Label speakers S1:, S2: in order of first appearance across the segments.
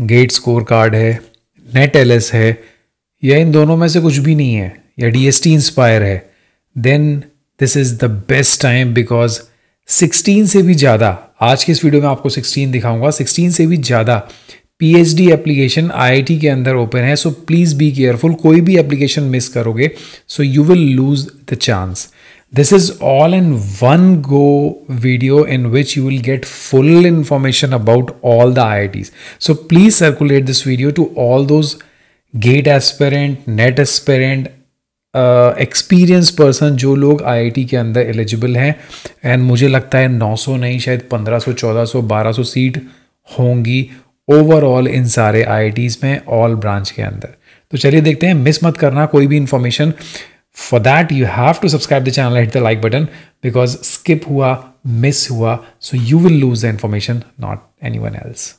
S1: Gate score card है net L है या इन दोनों में से कुछ भी नहीं है या डी एस टी इंस्पायर है then this is the best time because 16 से भी ज़्यादा आज के इस वीडियो में आपको 16 दिखाऊंगा 16 से भी ज़्यादा पी एच डी एप्लीकेशन टी के अंदर ओपन है सो प्लीज़ बी केयरफुल कोई भी एप्लीकेशन मिस करोगे so you will lose the chance This is all in one go video in which you will get full information about all the IITs. So please circulate this video to all those gate aspirant, net aspirant, experience uh, person जो लोग IIT के अंदर eligible हैं and मुझे लगता है 900 नहीं शायद 1500 1400 1200 सीट होंगी ओवरऑल इन सारे आईआईटीज़ में ऑल ब्रांच के अंदर तो चलिए देखते हैं मिस मत करना कोई भी information For that, you have to subscribe the channel, hit the like button because skip hua, miss hua. So you will lose the information, not anyone else.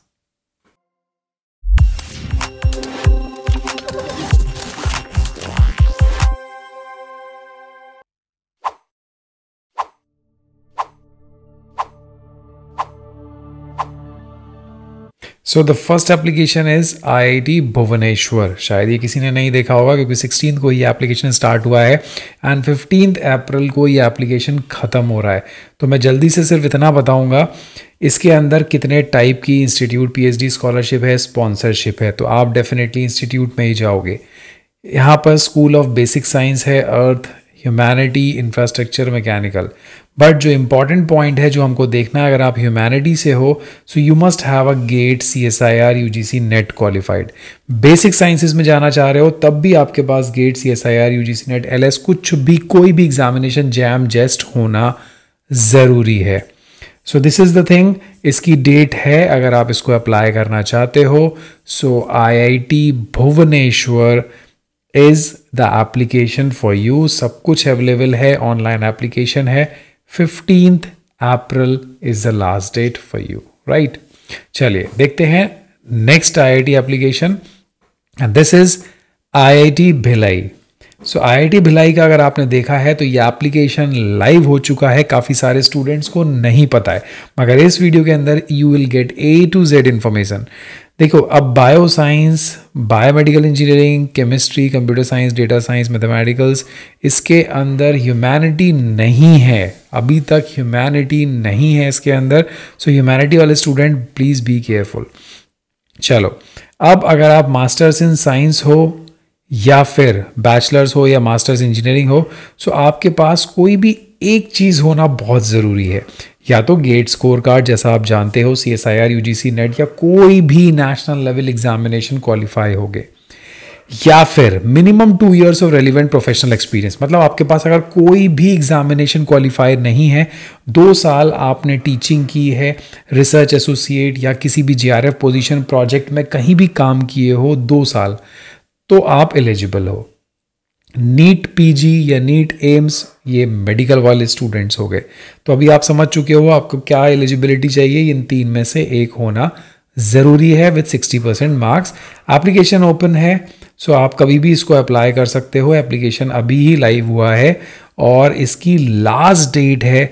S1: So the first application is I T Bhubaneswar शायद ये किसी ने नहीं देखा होगा क्योंकि sixteen को ये एप्लीकेशन स्टार्ट हुआ है एंड फिफ्टीन अप्रैल को ये एप्लीकेशन ख़त्म हो रहा है तो मैं जल्दी से सिर्फ इतना बताऊंगा इसके अंदर कितने टाइप की इंस्टीट्यूट पीएचडी स्कॉलरशिप है स्पॉन्सरशिप है तो आप डेफिनेटली इंस्टीट्यूट में ही जाओगे यहाँ पर स्कूल ऑफ बेसिक साइंस है earth humanity infrastructure mechanical but जो इम्पॉर्टेंट पॉइंट है जो हमको देखना है अगर आप ह्यूमैनिटी से हो so you must have a gate C S I R U G C net qualified basic sciences में जाना चाह रहे हो तब भी आपके पास gate C S I R U G C net L S कुछ भी कोई भी एग्जामिनेशन जैम जेस्ट होना ज़रूरी है so this is the thing इसकी डेट है अगर आप इसको अप्लाई करना चाहते हो so I I T Bhubaneswar is the application for you सब कुछ अवेलेबल है ऑनलाइन एप्लीकेशन है fifteenth April is the last date for you right चलिए देखते हैं next IIT application this is IIT Bhilai so IIT Bhilai का अगर आपने देखा है तो ये एप्लीकेशन लाइव हो चुका है काफ़ी सारे स्टूडेंट्स को नहीं पता है मगर इस वीडियो के अंदर you will get A to Z information देखो अब bio science biomedical engineering chemistry computer science data science mathematicals इसके अंदर ह्यूमैनिटी नहीं है अभी तक ह्यूमैनिटी नहीं है इसके अंदर सो ह्यूमैनिटी वाले स्टूडेंट प्लीज़ बी केयरफुल चलो अब अगर आप मास्टर्स इन साइंस हो या फिर बैचलर्स हो या मास्टर्स इंजीनियरिंग हो सो आपके पास कोई भी एक चीज़ होना बहुत ज़रूरी है या तो गेट स्कोर कार्ड जैसा आप जानते हो C S I R U G C NET या कोई भी नेशनल लेवल एग्जामिनेशन क्वालिफाई हो गए या फिर minimum two years of relevant professional experience मतलब आपके पास अगर कोई भी एग्जामिनेशन क्वालिफायर नहीं है दो साल आपने टीचिंग की है रिसर्च एसोसिएट या किसी भी जे पोजीशन प्रोजेक्ट में कहीं भी काम किए हो दो साल तो आप एलिजिबल हो नीट पीजी या नीट एम्स ये मेडिकल वाले स्टूडेंट्स हो गए तो अभी आप समझ चुके हो आपको क्या एलिजिबिलिटी चाहिए इन तीन में से एक होना ज़रूरी है with 60 percent marks application open है सो आप कभी भी इसको अप्लाई कर सकते हो एप्लीकेशन अभी ही लाइव हुआ है और इसकी लास्ट डेट है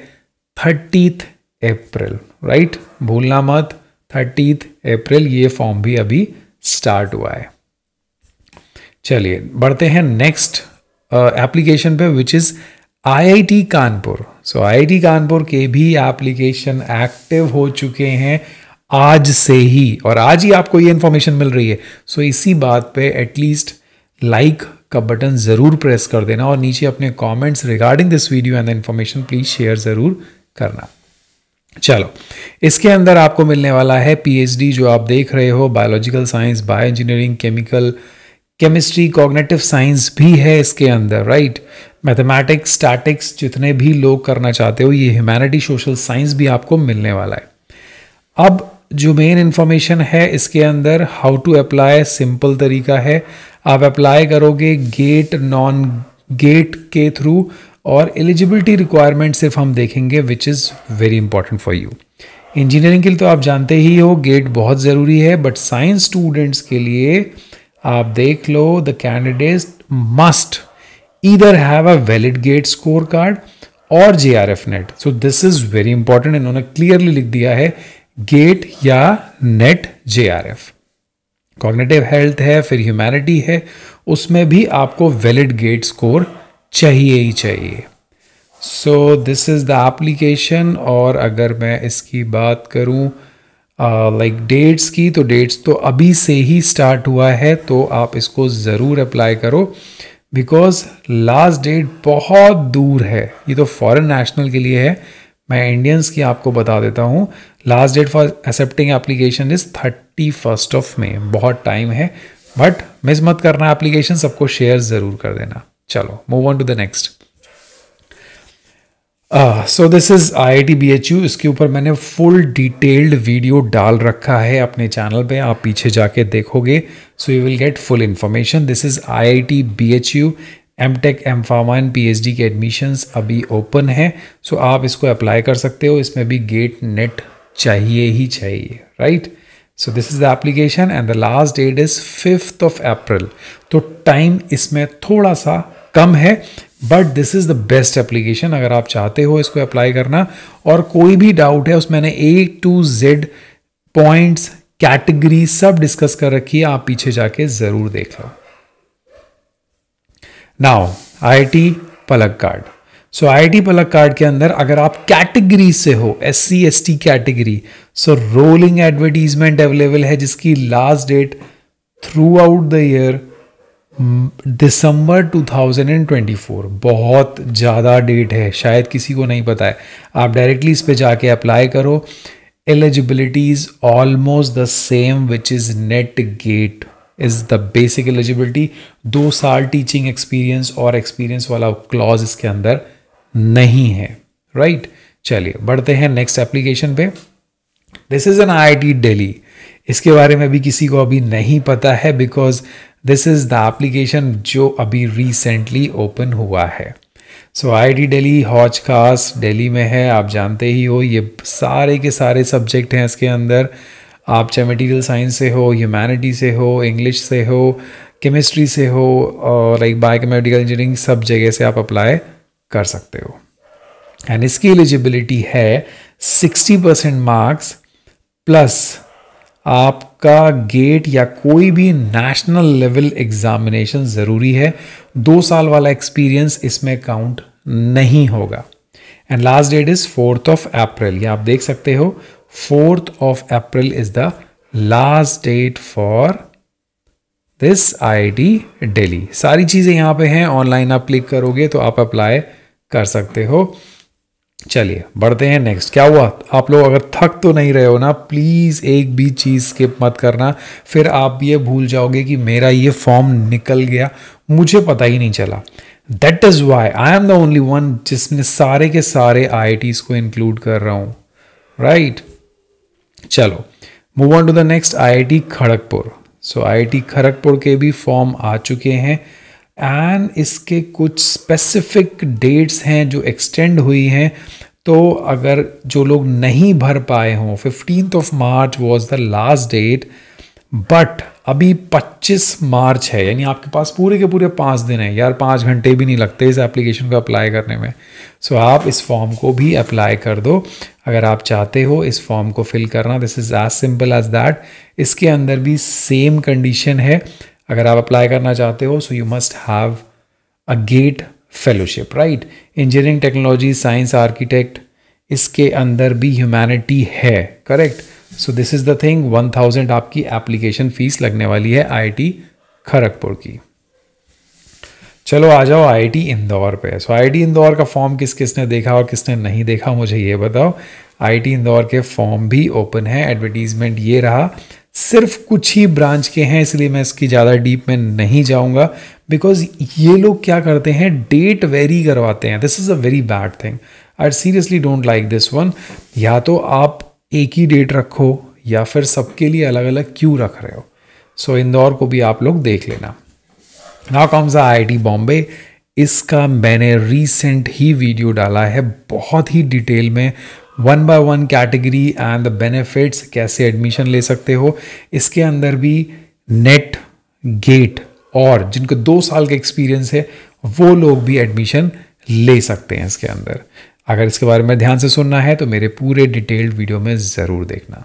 S1: थर्टीथ अप्रैल राइट भूलना मत थर्टीथ अप्रैल ये फॉर्म भी अभी स्टार्ट हुआ है चलिए बढ़ते हैं नेक्स्ट एप्लीकेशन पे which is IIT Kanpur so IIT Kanpur के भी एप्लीकेशन एक्टिव हो चुके हैं आज से ही और आज ही आपको ये इन्फॉर्मेशन मिल रही है सो so, इसी बात पे एटलीस्ट लाइक का बटन ज़रूर प्रेस कर देना और नीचे अपने comments regarding this video and information please share ज़रूर करना चलो इसके अंदर आपको मिलने वाला है पीएचडी जो आप देख रहे हो biological science bio engineering chemical chemistry cognitive science भी है इसके अंदर राइट मैथमेटिक्स स्टैटिक्स जितने भी लोग करना चाहते हो ये ह्यूमैनिटी सोशल साइंस भी आपको मिलने वाला है अब जो मेन इन्फॉर्मेशन है इसके अंदर हाउ टू अप्लाई सिंपल तरीका है आप अप्लाई करोगे गेट नॉन गेट के थ्रू और एलिजिबिलिटी रिक्वायरमेंट सिर्फ हम देखेंगे which is very important for you engineering के लिए तो आप जानते ही हो गेट बहुत ज़रूरी है बट साइंस स्टूडेंट्स के लिए आप देख लो the candidate must either have a valid GATE score card और J R F NET so this is very important इन्होंने क्लियरली लिख दिया है गेट या NET J R F cognitive health है फिर ह्यूमैनिटी है उसमें भी आपको वैलिड गेट स्कोर चाहिए ही चाहिए so this is the application और अगर मैं इसकी बात करूं लाइक uh, डेट्स like की तो डेट्स तो अभी से ही स्टार्ट हुआ है तो आप इसको ज़रूर अप्लाई करो बिकॉज़ लास्ट डेट बहुत दूर है ये तो फॉरेन नेशनल के लिए है मैं इंडियंस की आपको बता देता हूँ last date for accepting application is thirty first of May बहुत टाइम है बट मिस मत करना एप्लीकेशन सबको शेयर ज़रूर कर देना चलो move on to the next so this is I I T B H U इसके ऊपर मैंने फुल डिटेल्ड वीडियो डाल रखा है अपने चैनल पे आप पीछे जाके देखोगे so you will get full information this is I I T B H U M tech M pharma and P H D के एडमिशन्स अभी ओपन हैं सो आप इसको अप्लाई कर सकते हो इसमें भी गेट नेट चाहिए ही चाहिए right so this is the application and the last date is fifth of April तो टाइम इसमें थोड़ा सा कम है but this is the best application अगर आप चाहते हो इसको अप्लाई करना और कोई भी डाउट है उस मैंने A to Z points category सब डिस्कस कर रखी है आप पीछे जाके ज़रूर देख लो now I T card so I T card के अंदर अगर आप कैटेगरी से हो S C S T category so rolling advertisement available है जिसकी last date throughout the year December 2024 बहुत ज़्यादा डेट है शायद किसी को नहीं पता है आप डायरेक्टली इस पे जाके अप्लाई करो eligibilities almost the same which is NET GATE is the basic eligibility दो साल टीचिंग एक्सपीरियंस और एक्सपीरियंस वाला क्लॉज इसके अंदर नहीं है राइट right? चलिए बढ़ते हैं नेक्स्ट एप्लीकेशन पे this is N I T Delhi इसके बारे में भी किसी को अभी नहीं पता है because this is the application जो अभी रिसेंटली ओपन हुआ है so I I T Delhi हॉच खास डेली में है आप जानते ही हो ये सारे के सारे सब्जेक्ट हैं इसके अंदर आप चाहे मटेरियल साइंस से हो ह्यूमैनिटी से हो इंग्लिश से हो केमिस्ट्री से हो और लाइक बायोकेमेटिकल इंजीनियरिंग सब जगह से आप अप्लाई कर सकते हो एंड इसकी एलिजिबिलिटी है 60 परसेंट मार्क्स प्लस आपका गेट या कोई भी नेशनल लेवल एग्जामिनेशन ज़रूरी है दो साल वाला एक्सपीरियंस इसमें काउंट नहीं होगा and last date is fourth of April ये आप देख सकते हो 4th of April is the last date for this ID Delhi सारी चीज़ें यहां पे हैं ऑनलाइन आप क्लिक करोगे तो आप अप्लाई कर सकते हो चलिए बढ़ते हैं नेक्स्ट क्या हुआ आप लोग अगर थक तो नहीं रहे हो ना प्लीज़ एक भी चीज़ स्किप मत करना फिर आप ये भूल जाओगे कि मेरा ये फॉर्म निकल गया मुझे पता ही नहीं चला that is why I am the only one जिसमें सारे के सारे आई को इंक्लूड कर रहा हूं राइट right? चलो move on to the next IIT Kharagpur so IIT Kharagpur के भी फॉर्म आ चुके हैं एंड इसके कुछ स्पेसिफिक डेट्स हैं जो एक्सटेंड हुई हैं तो अगर जो लोग नहीं भर पाए हों fifteen of March was the last date but अभी 25 मार्च है यानी आपके पास पूरे के पूरे पाँच दिन हैं यार पाँच घंटे भी नहीं लगते इस एप्लीकेशन को अप्लाई करने में सो so, आप इस फॉर्म को भी अप्लाई कर दो अगर आप चाहते हो इस फॉर्म को फिल करना this is as simple as that इसके अंदर भी सेम कंडीशन है अगर आप अप्लाई करना चाहते हो so you must have a GATE fellowship right engineering technology science architect इसके अंदर भी ह्यूमैनिटी है correct so this is the thing one thousand आपकी एप्लीकेशन फीस लगने वाली है आईआईटी खड़गपुर की चलो आ जाओ आईआईटी इंदौर पे सो so, आईआईटी इंदौर का फॉर्म किस किसने देखा और किसने नहीं देखा मुझे ये बताओ आईआईटी इंदौर के फॉर्म भी ओपन है एडवर्टीजमेंट ये रहा सिर्फ कुछ ही ब्रांच के हैं इसलिए मैं इसकी ज़्यादा डीप में नहीं जाऊंगा बिकॉज ये लोग क्या करते हैं डेट वेरी करवाते हैं this is a very bad thing I seriously don't like this one या तो आप एक ही डेट रखो या फिर सबके लिए अलग अलग क्यों रख रहे हो सो so, इंदौर को भी आप लोग देख लेना now comes I I Bombay इसका मैंने रिसेंट ही वीडियो डाला है बहुत ही डिटेल में one by one category and the benefits कैसे एडमिशन ले सकते हो इसके अंदर भी नेट गेट और जिनको दो साल का एक्सपीरियंस है वो लोग भी एडमिशन ले सकते हैं इसके अंदर अगर इसके बारे में ध्यान से सुनना है तो मेरे पूरे डिटेल्ड वीडियो में ज़रूर देखना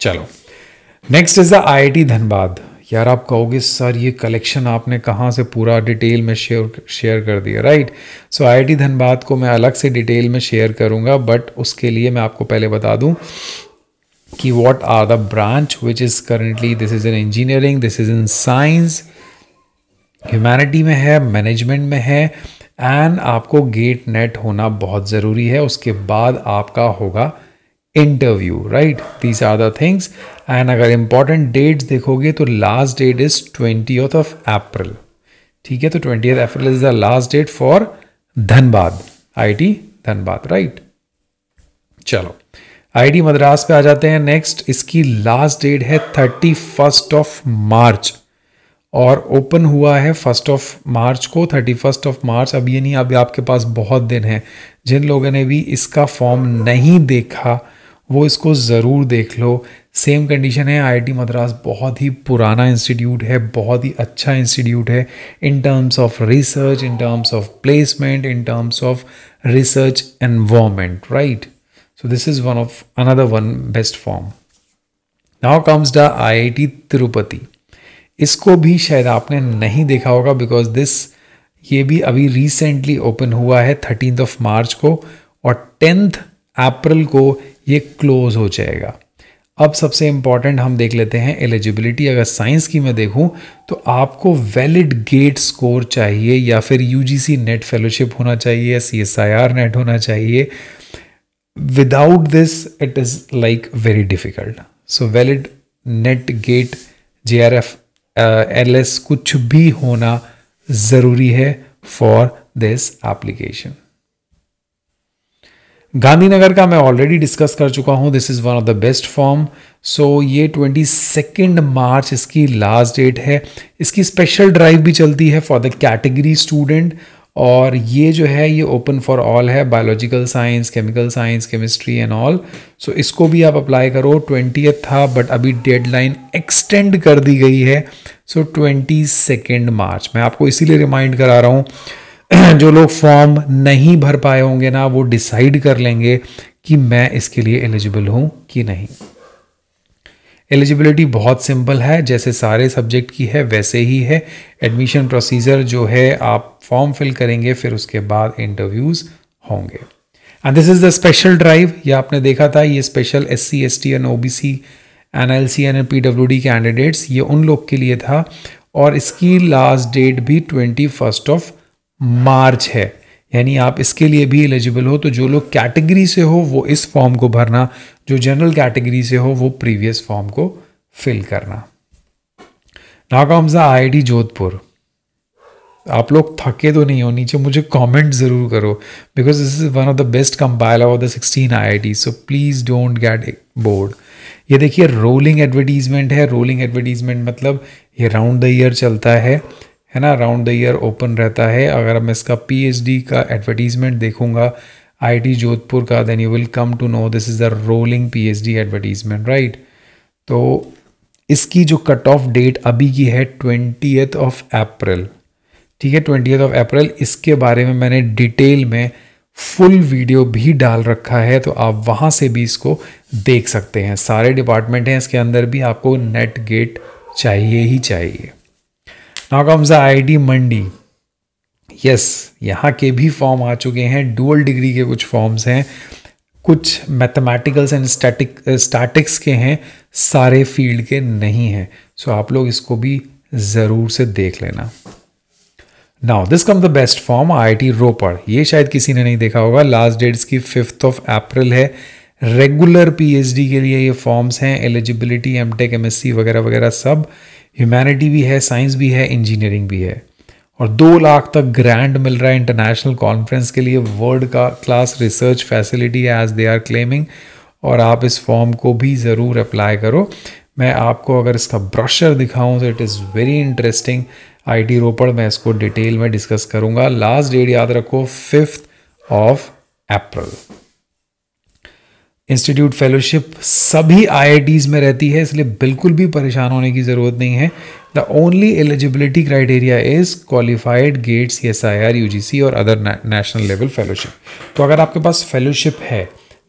S1: चलो next is the IIT Dhanbad यार आप कहोगे सर ये कलेक्शन आपने कहाँ से पूरा डिटेल में शेयर शेयर कर दिया राइट सो आईआईटी धनबाद को मैं अलग से डिटेल में शेयर करूंगा बट उसके लिए मैं आपको पहले बता दूं कि what are the branch which is currently this is in engineering this is in science humanity में है मैनेजमेंट में है एंड आपको गेट नेट होना बहुत ज़रूरी है उसके बाद आपका होगा interview right these are the things and अगर इंपॉर्टेंट डेट्स देखोगे तो last date is twenty of April ठीक है तो twenty April is the last date for Dhanbad I Dhanbad right चलो आईटी मद्रास पे आ जाते हैं नेक्स्ट इसकी लास्ट डेट है थर्टी फर्स्ट ऑफ मार्च और ओपन हुआ है फर्स्ट ऑफ मार्च को थर्टी फर्स्ट ऑफ मार्च अब ये नहीं अभी आपके पास बहुत दिन है जिन लोगों ने भी इसका फॉर्म नहीं देखा वो इसको ज़रूर देख लो सेम कंडीशन है आईआईटी मद्रास बहुत ही पुराना इंस्टीट्यूट है बहुत ही अच्छा इंस्टीट्यूट है in terms of research in terms of placement in terms of research environment right so this is one of another one best form now comes the IIT Tirupati इसको भी शायद आपने नहीं देखा होगा बिकॉज दिस ये भी अभी रिसेंटली ओपन हुआ है थर्टीन ऑफ मार्च को और टेंथ अप्रैल को ये क्लोज हो जाएगा अब सबसे इम्पॉर्टेंट हम देख लेते हैं एलिजिबिलिटी अगर साइंस की मैं देखूं तो आपको वैलिड गेट स्कोर चाहिए या फिर यूजीसी नेट फेलोशिप होना चाहिए C S I R NET होना चाहिए without this it is like very difficult so valid NET GATE J R F L S कुछ भी होना ज़रूरी है फॉर दिस एप्लीकेशन गांधीनगर का मैं ऑलरेडी डिस्कस कर चुका हूं this is one of the best form so ये ट्वेंटी सेकेंड मार्च इसकी लास्ट डेट है इसकी स्पेशल ड्राइव भी चलती है फॉर द कैटेगरी स्टूडेंट और ये जो है ये ओपन फॉर ऑल है biological science chemical science chemistry and all so इसको भी आप अप्लाई करो ट्वेंटी था बट अभी डेडलाइन एक्सटेंड कर दी गई है सो ट्वेंटी सेकेंड मार्च मैं आपको इसीलिए रिमाइंड करा रहा हूँ जो लोग फॉर्म नहीं भर पाए होंगे ना वो डिसाइड कर लेंगे कि मैं इसके लिए एलिजिबल हूँ कि नहीं एलिजिबिलिटी बहुत सिंपल है जैसे सारे सब्जेक्ट की है वैसे ही है एडमिशन प्रोसीजर जो है आप फॉर्म फिल करेंगे फिर उसके बाद इंटरव्यूज़ होंगे and this is the special drive ये आपने देखा था ये special S C S T N O B C N L C N N P W D candidates ये उन लोग के लिए था और इसकी लास्ट डेट भी ट्वेंटी फर्स्ट ऑफ मार्च है यानी आप इसके लिए भी एलिजिबल हो तो जो लोग कैटेगरी से हो वो इस फॉर्म को भरना जो जनरल कैटेगरी से हो वो प्रीवियस फॉर्म को फिल करना नागा हमजा आई जोधपुर आप लोग थके तो नहीं हो नीचे मुझे कमेंट ज़रूर करो because this is one of the best compiler of the sixteen I so please don't get bored ये देखिए रोलिंग एडवर्टीजमेंट है रोलिंग एडवर्टीजमेंट मतलब ये राउंड द ईयर चलता है है ना राउंड द ईयर ओपन रहता है अगर मैं इसका पीएचडी का एडवर्टीजमेंट देखूंगा IIT जोधपुर का then you will come to know this is a rolling PhD advertisement right तो इसकी जो कट ऑफ डेट अभी की है ट्वेंटीथ ऑफ अप्रैल ठीक है ट्वेंटी ऑफ अप्रैल इसके बारे में मैंने डिटेल में फुल वीडियो भी डाल रखा है तो आप वहाँ से भी इसको देख सकते हैं सारे डिपार्टमेंट हैं इसके अंदर भी आपको नेट गेट चाहिए ही चाहिए now comes I I Mandi yes यहाँ के भी फॉर्म आ चुके हैं डुअल डिग्री के कुछ फॉर्म्स हैं कुछ मैथमेटिकल्स एंड स्टैटिक स्टैटिक्स के हैं सारे फील्ड के नहीं हैं सो आप लोग इसको भी ज़रूर से देख लेना now this come the best form I I Ropar ये शायद किसी ने नहीं देखा होगा लास्ट डेट इसकी फिफ्थ ऑफ अप्रैल है रेगुलर पीएचडी के लिए ये फॉर्म्स हैं एलिजिबिलिटी एमटेक एमएससी वगैरह वगैरह सब ह्यूमैनिटी भी है साइंस भी है इंजीनियरिंग भी है और दो लाख तक ग्रैंड मिल रहा है इंटरनेशनल कॉन्फ्रेंस के लिए वर्ल्ड का class research facility as they are claiming और आप इस फॉर्म को भी ज़रूर अप्लाई करो मैं आपको अगर इसका ब्रशर दिखाऊं तो it is very interesting IT Ropar मैं इसको डिटेल में डिस्कस करूंगा लास्ट डेट याद रखो fifth of April institute fellowship सभी आईआईटीज़ में रहती है इसलिए बिल्कुल भी परेशान होने की ज़रूरत नहीं है the only eligibility criteria is qualified GATEs S I R U G C और अदर नेशनल लेवल फेलोशिप तो अगर आपके पास फेलोशिप है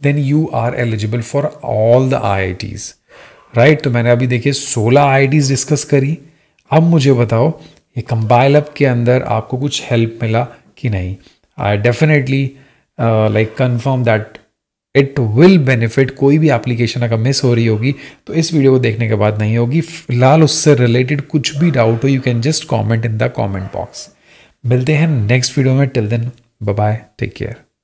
S1: then you are eligible for all the I I Ts right तो मैंने अभी देखिए सोलह आई आई टीज डिस्कस करी अब मुझे बताओ ये कंबाइलअप के अंदर आपको कुछ हेल्प मिला कि नहीं I definitely like confirm that it will benefit कोई भी एप्लीकेशन अगर मिस हो रही होगी तो इस वीडियो को देखने के बाद नहीं होगी फिलहाल उससे रिलेटेड कुछ भी डाउट हो you can just comment in the comment box मिलते हैं नेक्स्ट वीडियो में till then bye take care